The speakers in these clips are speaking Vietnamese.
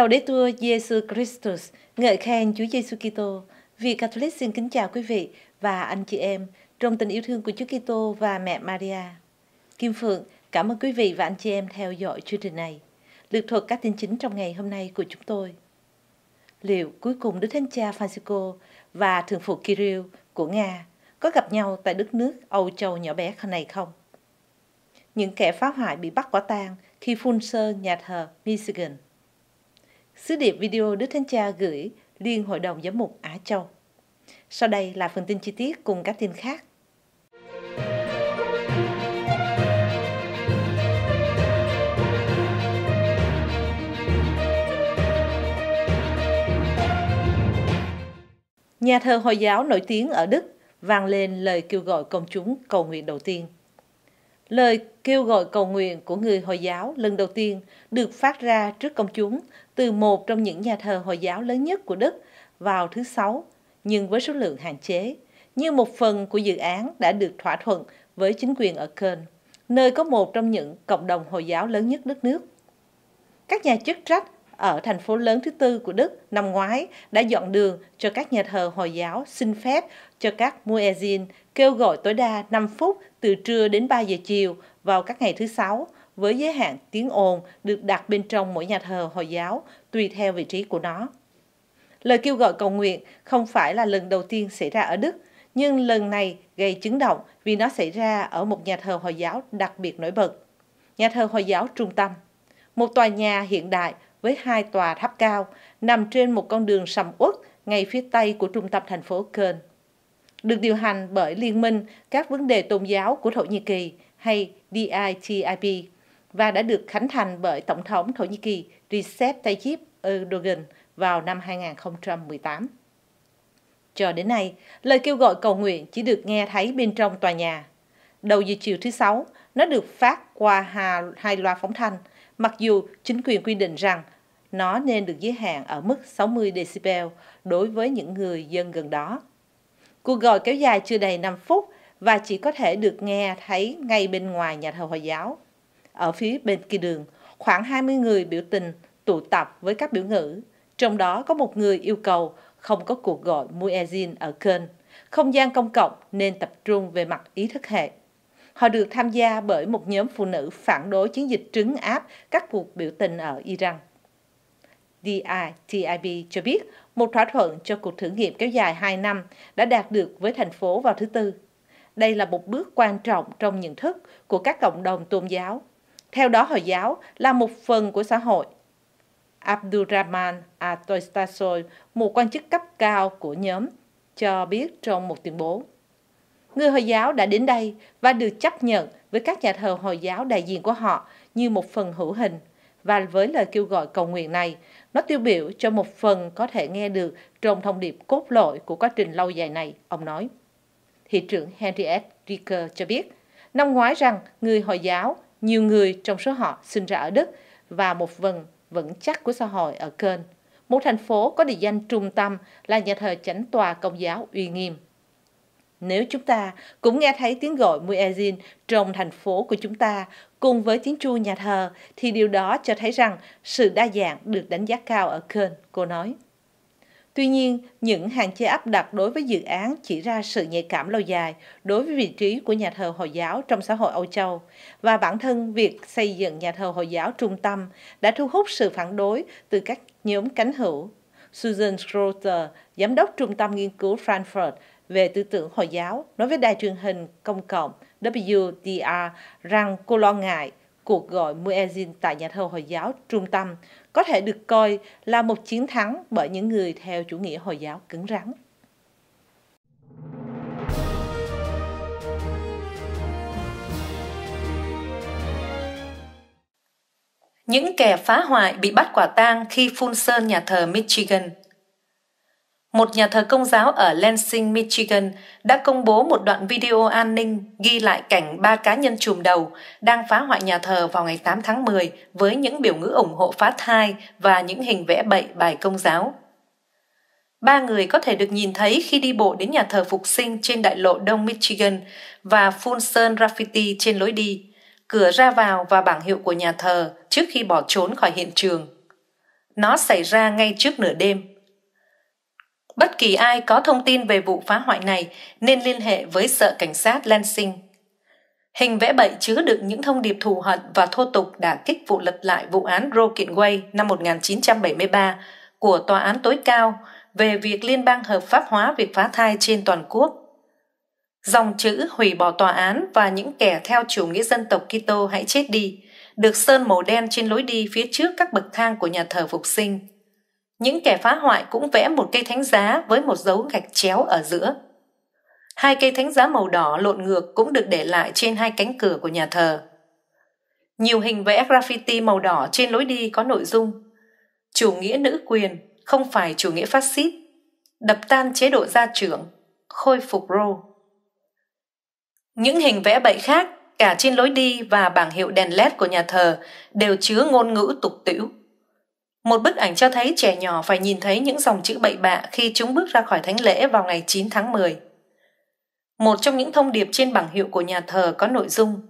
Laudetur Giêsu Christus, ngợi khen Chúa Giêsu Kitô. Vì Catholic xin kính chào quý vị và anh chị em trong tình yêu thương của Chúa Kitô và mẹ Maria. Kim Phượng cảm ơn quý vị và anh chị em theo dõi chương trình này. Lược thuật các tin chính trong ngày hôm nay của chúng tôi. Liệu cuối cùng Đức Thánh Cha Francisco và Thượng phụ Kirill của Nga có gặp nhau tại đất nước Âu Châu nhỏ bé này không? Những kẻ phá hoại bị bắt quả tang khi phun sơ nhà thờ Michigan – Sứ điệp video Đức Thánh Cha gửi Liên Hội đồng Giám mục Á Châu. Sau đây là phần tin chi tiết cùng các tin khác. Nhà thờ Hồi giáo nổi tiếng ở Đức vang lên lời kêu gọi công chúng cầu nguyện đầu tiên – Lời kêu gọi cầu nguyện của người Hồi giáo lần đầu tiên được phát ra trước công chúng từ một trong những nhà thờ Hồi giáo lớn nhất của Đức vào thứ Sáu, nhưng với số lượng hạn chế, như một phần của dự án đã được thỏa thuận với chính quyền ở Köln, nơi có một trong những cộng đồng Hồi giáo lớn nhất đất nước. Các nhà chức trách ở thành phố lớn thứ tư của Đức năm ngoái đã dọn đường cho các nhà thờ Hồi giáo xin phép cho các muezzin kêu gọi tối đa 5 phút từ trưa đến 3 giờ chiều vào các ngày thứ Sáu với giới hạn tiếng ồn được đặt bên trong mỗi nhà thờ Hồi giáo tùy theo vị trí của nó. Lời kêu gọi cầu nguyện không phải là lần đầu tiên xảy ra ở Đức, nhưng lần này gây chấn động vì nó xảy ra ở một nhà thờ Hồi giáo đặc biệt nổi bật, nhà thờ Hồi giáo trung tâm. Một tòa nhà hiện đại với hai tòa tháp cao nằm trên một con đường sầm uất ngay phía tây của trung tâm thành phố Köln. Được điều hành bởi Liên minh các vấn đề tôn giáo của Thổ Nhĩ Kỳ hay DITIB và đã được khánh thành bởi Tổng thống Thổ Nhĩ Kỳ Recep Tayyip Erdogan vào năm 2018. Cho đến nay, lời kêu gọi cầu nguyện chỉ được nghe thấy bên trong tòa nhà. Đầu giờ chiều thứ Sáu, nó được phát qua hai loa phóng thanh, mặc dù chính quyền quy định rằng nó nên được giới hạn ở mức 60 decibel đối với những người dân gần đó. Cuộc gọi kéo dài chưa đầy 5 phút và chỉ có thể được nghe thấy ngay bên ngoài nhà thờ Hồi giáo. Ở phía bên kia đường, khoảng 20 người biểu tình tụ tập với các biểu ngữ, trong đó có một người yêu cầu không có cuộc gọi muezzin ở kênh. Không gian công cộng nên tập trung về mặt ý thức hệ. Họ được tham gia bởi một nhóm phụ nữ phản đối chiến dịch trứng áp các cuộc biểu tình ở Iran. DITIB cho biết một thỏa thuận cho cuộc thử nghiệm kéo dài 2 năm đã đạt được với thành phố vào thứ Tư. Đây là một bước quan trọng trong nhận thức của các cộng đồng tôn giáo. Theo đó, Hồi giáo là một phần của xã hội. Abdurrahman Atoistasoy, một quan chức cấp cao của nhóm, cho biết trong một tuyên bố. Người Hồi giáo đã đến đây và được chấp nhận với các nhà thờ Hồi giáo đại diện của họ như một phần hữu hình và với lời kêu gọi cầu nguyện này, nó tiêu biểu cho một phần có thể nghe được trong thông điệp cốt lõi của quá trình lâu dài này, ông nói. Thị trưởng Henriette Ricker cho biết, năm ngoái rằng người Hồi giáo, nhiều người trong số họ sinh ra ở Đức và một phần vững chắc của xã hội ở Köln, một thành phố có địa danh trung tâm là nhà thờ chánh tòa công giáo uy nghiêm. Nếu chúng ta cũng nghe thấy tiếng gọi muezzin trong thành phố của chúng ta, cùng với tiếng chuông nhà thờ thì điều đó cho thấy rằng sự đa dạng được đánh giá cao ở Köln, cô nói. Tuy nhiên, những hạn chế áp đặt đối với dự án chỉ ra sự nhạy cảm lâu dài đối với vị trí của nhà thờ Hồi giáo trong xã hội Âu Châu và bản thân việc xây dựng nhà thờ Hồi giáo trung tâm đã thu hút sự phản đối từ các nhóm cánh hữu. Susan Schroeder, giám đốc trung tâm nghiên cứu Frankfurt về tư tưởng Hồi giáo, nói với đài truyền hình công cộng – WTR rằng cô lo ngại cuộc gọi Muezzin tại nhà thờ Hồi giáo trung tâm có thể được coi là một chiến thắng bởi những người theo chủ nghĩa Hồi giáo cứng rắn. Những kẻ phá hoại bị bắt quả tang khi phun sơn nhà thờ Michigan một nhà thờ công giáo ở Lansing, Michigan đã công bố một đoạn video an ninh ghi lại cảnh ba cá nhân chùm đầu đang phá hoại nhà thờ vào ngày 8 tháng 10 với những biểu ngữ ủng hộ phá thai và những hình vẽ bậy bài công giáo. Ba người có thể được nhìn thấy khi đi bộ đến nhà thờ phục sinh trên đại lộ Đông Michigan và phun sơn graffiti trên lối đi, cửa ra vào và bảng hiệu của nhà thờ trước khi bỏ trốn khỏi hiện trường. Nó xảy ra ngay trước nửa đêm Bất kỳ ai có thông tin về vụ phá hoại này nên liên hệ với Sở cảnh sát Lansing. Hình vẽ bậy chứa đựng những thông điệp thù hận và thô tục đã kích vụ lật lại vụ án Roe kiện Wade năm 1973 của Tòa án tối cao về việc liên bang hợp pháp hóa việc phá thai trên toàn quốc. Dòng chữ hủy bỏ tòa án và những kẻ theo chủ nghĩa dân tộc Kitô hãy chết đi được sơn màu đen trên lối đi phía trước các bậc thang của nhà thờ phục sinh. Những kẻ phá hoại cũng vẽ một cây thánh giá với một dấu gạch chéo ở giữa. Hai cây thánh giá màu đỏ lộn ngược cũng được để lại trên hai cánh cửa của nhà thờ. Nhiều hình vẽ graffiti màu đỏ trên lối đi có nội dung Chủ nghĩa nữ quyền không phải chủ nghĩa phát xít, đập tan chế độ gia trưởng, khôi phục rô Những hình vẽ bậy khác cả trên lối đi và bảng hiệu đèn led của nhà thờ đều chứa ngôn ngữ tục tĩu một bức ảnh cho thấy trẻ nhỏ phải nhìn thấy những dòng chữ bậy bạ khi chúng bước ra khỏi thánh lễ vào ngày 9 tháng 10. Một trong những thông điệp trên bảng hiệu của nhà thờ có nội dung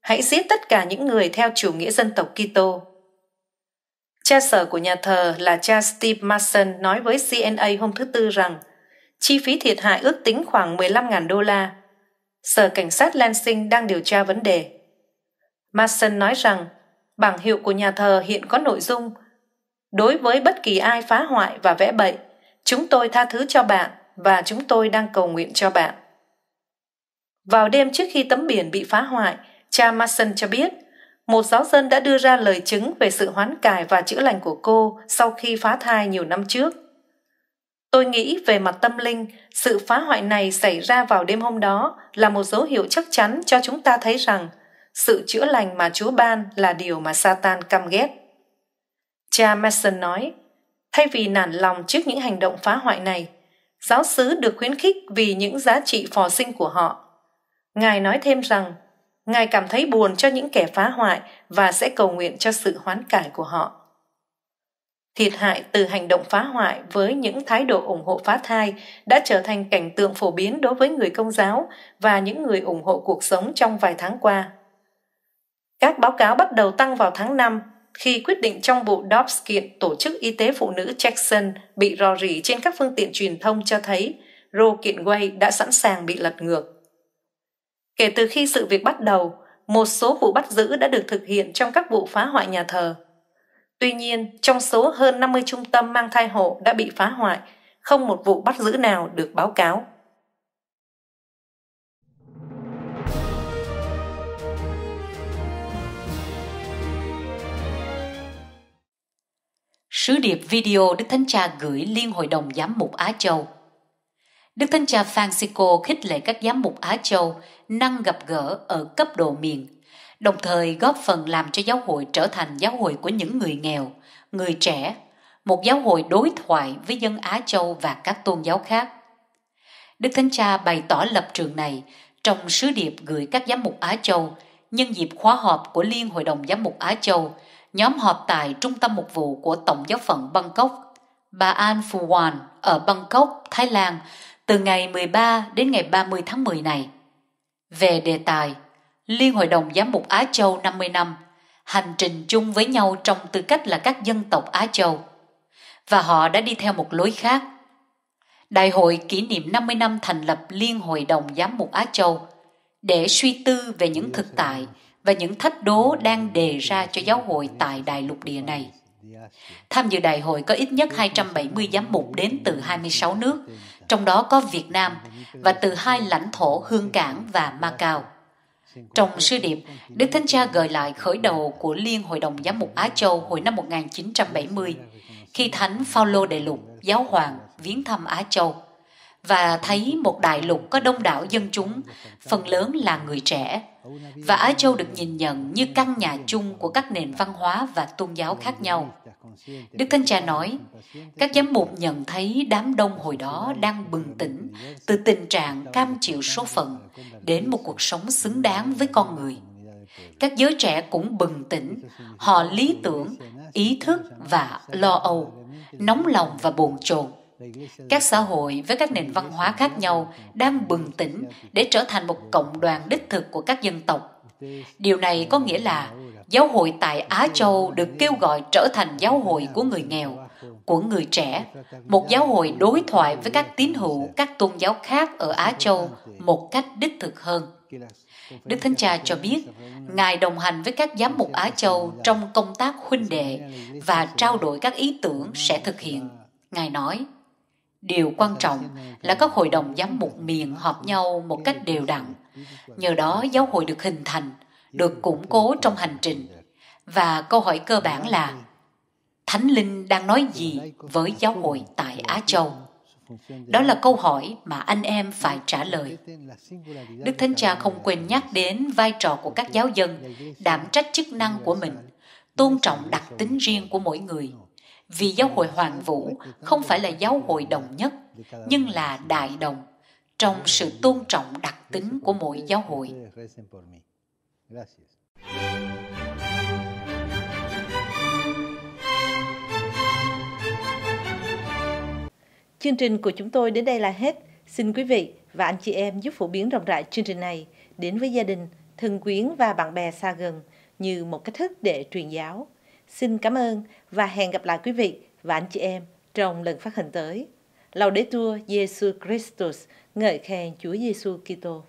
Hãy giết tất cả những người theo chủ nghĩa dân tộc Kitô. Cha sở của nhà thờ là cha Steve Mason nói với CNA hôm thứ Tư rằng chi phí thiệt hại ước tính khoảng 15.000 đô la. Sở Cảnh sát Lansing đang điều tra vấn đề. Mason nói rằng bảng hiệu của nhà thờ hiện có nội dung – đối với bất kỳ ai phá hoại và vẽ bậy chúng tôi tha thứ cho bạn và chúng tôi đang cầu nguyện cho bạn vào đêm trước khi tấm biển bị phá hoại cha mason cho biết một giáo dân đã đưa ra lời chứng về sự hoán cải và chữa lành của cô sau khi phá thai nhiều năm trước tôi nghĩ về mặt tâm linh sự phá hoại này xảy ra vào đêm hôm đó là một dấu hiệu chắc chắn cho chúng ta thấy rằng sự chữa lành mà chúa ban là điều mà satan căm ghét Cha Mason nói, thay vì nản lòng trước những hành động phá hoại này, giáo sứ được khuyến khích vì những giá trị phò sinh của họ. Ngài nói thêm rằng, Ngài cảm thấy buồn cho những kẻ phá hoại và sẽ cầu nguyện cho sự hoán cải của họ. Thiệt hại từ hành động phá hoại với những thái độ ủng hộ phá thai đã trở thành cảnh tượng phổ biến đối với người công giáo và những người ủng hộ cuộc sống trong vài tháng qua. Các báo cáo bắt đầu tăng vào tháng năm khi quyết định trong vụ Dobbs kiện Tổ chức Y tế Phụ nữ Jackson bị rò rỉ trên các phương tiện truyền thông cho thấy Roe kiện Wade đã sẵn sàng bị lật ngược. Kể từ khi sự việc bắt đầu, một số vụ bắt giữ đã được thực hiện trong các vụ phá hoại nhà thờ. Tuy nhiên, trong số hơn 50 trung tâm mang thai hộ đã bị phá hoại, không một vụ bắt giữ nào được báo cáo. sứ điệp video Đức Thánh Cha gửi Liên Hội đồng Giám mục Á Châu. Đức Thánh Cha Francisco khích lệ các giám mục Á Châu năng gặp gỡ ở cấp độ miền, đồng thời góp phần làm cho giáo hội trở thành giáo hội của những người nghèo, người trẻ, một giáo hội đối thoại với dân Á Châu và các tôn giáo khác. Đức Thánh Cha bày tỏ lập trường này trong sứ điệp gửi các giám mục Á Châu – nhân dịp khóa họp của Liên Hội đồng Giám mục Á Châu, nhóm họp tại Trung tâm Mục vụ của Tổng giáo phận Bangkok, bà An Phuwan ở Bangkok, Thái Lan, từ ngày 13 đến ngày 30 tháng 10 này. Về đề tài, Liên Hội đồng Giám mục Á Châu 50 năm, hành trình chung với nhau trong tư cách là các dân tộc Á Châu. Và họ đã đi theo một lối khác. Đại hội kỷ niệm 50 năm thành lập Liên Hội đồng Giám mục Á Châu – để suy tư về những thực tại và những thách đố đang đề ra cho giáo hội tại đại lục địa này. Tham dự đại hội có ít nhất 270 giám mục đến từ 26 nước, trong đó có Việt Nam và từ hai lãnh thổ Hương Cảng và Macau. Trong sứ điệp, Đức Thánh Cha gợi lại khởi đầu của Liên Hội đồng Giám mục Á Châu hồi năm 1970, khi Thánh Phaolô Đại Lục, Giáo hoàng, viếng thăm Á Châu và thấy một đại lục có đông đảo dân chúng, phần lớn là người trẻ. Và Á Châu được nhìn nhận như căn nhà chung của các nền văn hóa và tôn giáo khác nhau. Đức Thánh Cha nói, các giám mục nhận thấy đám đông hồi đó đang bừng tỉnh từ tình trạng cam chịu số phận đến một cuộc sống xứng đáng với con người. Các giới trẻ cũng bừng tỉnh, họ lý tưởng, ý thức và lo âu, nóng lòng và buồn chồn các xã hội với các nền văn hóa khác nhau đang bừng tỉnh để trở thành một cộng đoàn đích thực của các dân tộc điều này có nghĩa là giáo hội tại á châu được kêu gọi trở thành giáo hội của người nghèo của người trẻ một giáo hội đối thoại với các tín hữu các tôn giáo khác ở á châu một cách đích thực hơn Đức Thánh Cha cho biết, Ngài đồng hành với các giám mục Á Châu trong công tác huynh đệ và trao đổi các ý tưởng sẽ thực hiện. Ngài nói, Điều quan vâng, trọng là các hội đồng giám mục miền họp nhau một cách đều đặn. Nhờ đó giáo hội được hình thành, được củng cố trong hành trình. Và câu hỏi cơ bản là Thánh Linh đang nói gì với giáo hội tại Á Châu? Đó là câu hỏi mà anh em phải trả lời. Đức Thánh Cha không quên nhắc đến vai trò của các giáo dân, đảm trách chức năng của mình, tôn trọng đặc tính riêng của mỗi người – vì giáo hội Hoàng Vũ không phải là giáo hội đồng nhất, nhưng là đại đồng, trong sự tôn trọng đặc tính của mỗi giáo hội. Chương trình của chúng tôi đến đây là hết. Xin quý vị và anh chị em giúp phổ biến rộng rãi chương trình này đến với gia đình, thân quyến và bạn bè xa gần như một cách thức để truyền giáo. Xin cảm ơn và hẹn gặp lại quý vị và anh chị em trong lần phát hình tới. Lầu đế tua Giêsu Christus ngợi khen Chúa Giêsu Kitô.